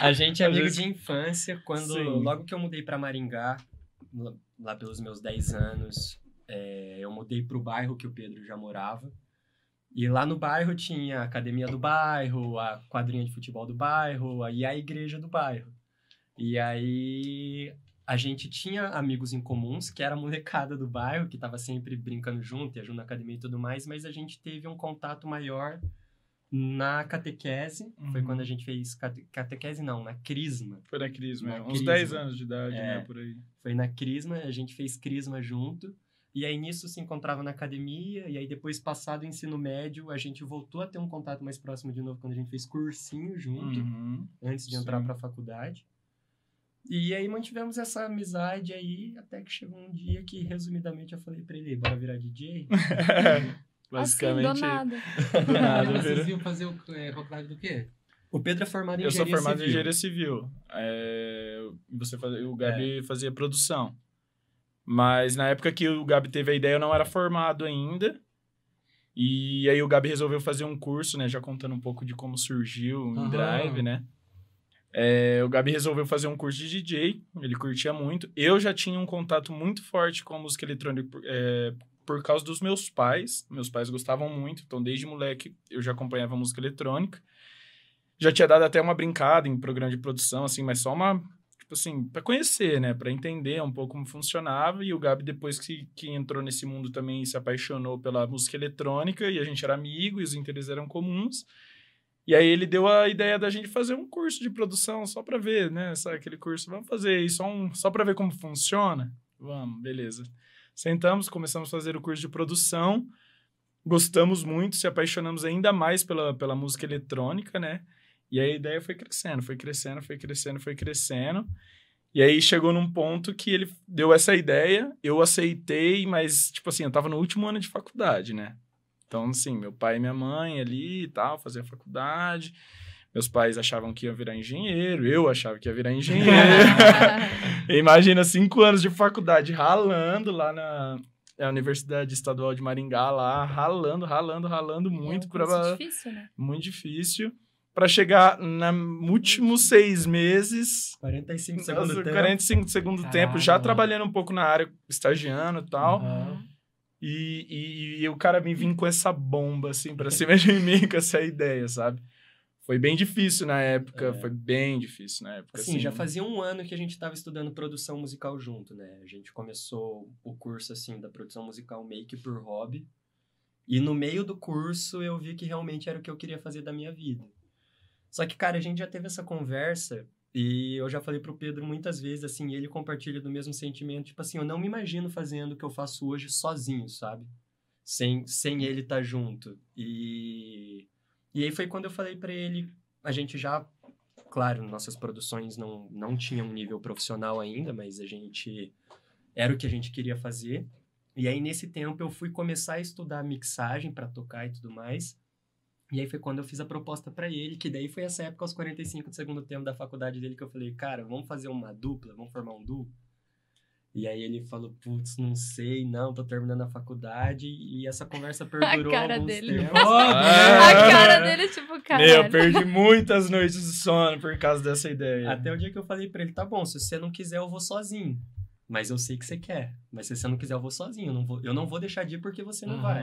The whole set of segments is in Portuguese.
A gente é amigo vezes... de infância, quando Sim. logo que eu mudei para Maringá, lá pelos meus 10 anos, é, eu mudei para o bairro que o Pedro já morava. E lá no bairro tinha a academia do bairro, a quadrinha de futebol do bairro, aí a igreja do bairro. E aí a gente tinha amigos em comuns, que era a molecada do bairro, que estava sempre brincando junto, e junto na academia e tudo mais, mas a gente teve um contato maior na catequese, uhum. foi quando a uhum. gente fez cate, catequese não, na crisma. Foi na crisma, na é, crisma. uns 10 anos de idade, né, é, né, por aí. Foi na crisma, a gente fez crisma junto. E aí nisso se encontrava na academia, e aí depois passado o ensino médio, a gente voltou a ter um contato mais próximo de novo quando a gente fez cursinho junto, uhum. antes de Sim. entrar para a faculdade. E aí mantivemos essa amizade aí, até que chegou um dia que resumidamente eu falei para ele, bora virar DJ? Basicamente. Assim, do nada. do nada Vocês iam fazer o, é, faculdade do quê? O Pedro é formado em engenharia civil. Eu sou formado civil. em engenharia civil. É, você faz, o Gabi é. fazia produção. Mas na época que o Gabi teve a ideia, eu não era formado ainda. E aí o Gabi resolveu fazer um curso, né? Já contando um pouco de como surgiu o Drive, né? É, o Gabi resolveu fazer um curso de DJ, ele curtia muito. Eu já tinha um contato muito forte com música eletrônica é, por causa dos meus pais. Meus pais gostavam muito, então desde moleque eu já acompanhava música eletrônica. Já tinha dado até uma brincada em programa de produção, assim, mas só uma, tipo assim, para conhecer, né? Para entender um pouco como funcionava. E o Gabi, depois que, que entrou nesse mundo também, se apaixonou pela música eletrônica e a gente era amigo e os interesses eram comuns. E aí ele deu a ideia da gente fazer um curso de produção só para ver, né? Sabe aquele curso, vamos fazer aí, só, um, só para ver como funciona. Vamos, beleza. Sentamos, começamos a fazer o curso de produção, gostamos muito, se apaixonamos ainda mais pela, pela música eletrônica, né? E aí a ideia foi crescendo, foi crescendo, foi crescendo, foi crescendo. E aí chegou num ponto que ele deu essa ideia, eu aceitei, mas, tipo assim, eu tava no último ano de faculdade, né? Então, assim, meu pai e minha mãe ali e tal, fazia faculdade. Meus pais achavam que ia virar engenheiro, eu achava que ia virar engenheiro. Imagina, cinco anos de faculdade ralando lá na, a Universidade Estadual de Maringá lá, ralando, ralando, ralando muito é para difícil, né? Muito difícil. Para chegar nos últimos seis meses. 45 segundos. 45 tempo. segundo tempo, já trabalhando um pouco na área, estagiando e tal. Uhum. E, e, e, o cara me vinha com essa bomba, assim, pra cima de mim, com essa ideia, sabe? Foi bem difícil na época, é. foi bem difícil na época. Assim, assim, já fazia um ano que a gente estava estudando produção musical junto, né? A gente começou o curso, assim, da produção musical make por hobby. E no meio do curso eu vi que realmente era o que eu queria fazer da minha vida. Só que, cara, a gente já teve essa conversa e eu já falei pro Pedro muitas vezes, assim, ele compartilha do mesmo sentimento, tipo assim, eu não me imagino fazendo o que eu faço hoje sozinho, sabe? Sem, sem ele estar tá junto. E e aí foi quando eu falei para ele, a gente já, claro, nossas produções não, não tinham um nível profissional ainda, mas a gente era o que a gente queria fazer. E aí nesse tempo eu fui começar a estudar mixagem para tocar e tudo mais. E aí foi quando eu fiz a proposta para ele, que daí foi essa época aos 45 do segundo tempo da faculdade dele que eu falei, cara, vamos fazer uma dupla, vamos formar um duo. E aí ele falou, putz, não sei, não, tô terminando a faculdade. E essa conversa perdurou a cara dele. tempos. Ah, a é. cara dele, tipo, cara. Eu perdi muitas noites de sono por causa dessa ideia. Até o dia que eu falei pra ele, tá bom, se você não quiser, eu vou sozinho. Mas eu sei que você quer. Mas se você não quiser, eu vou sozinho. Eu não vou, eu não vou deixar de ir porque você não uhum. vai.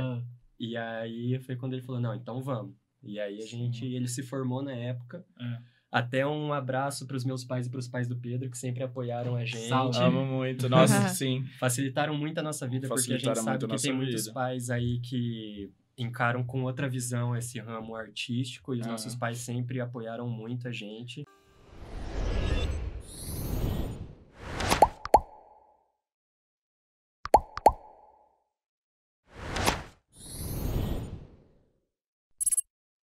E aí foi quando ele falou, não, então vamos. E aí a gente, ele se formou na época. É. Até um abraço para os meus pais e para os pais do Pedro, que sempre apoiaram a gente. Salve. Amo muito, nossa, sim. Facilitaram muito a nossa vida, porque a gente sabe que tem vida. muitos pais aí que encaram com outra visão esse ramo artístico e os ah. nossos pais sempre apoiaram muito a gente.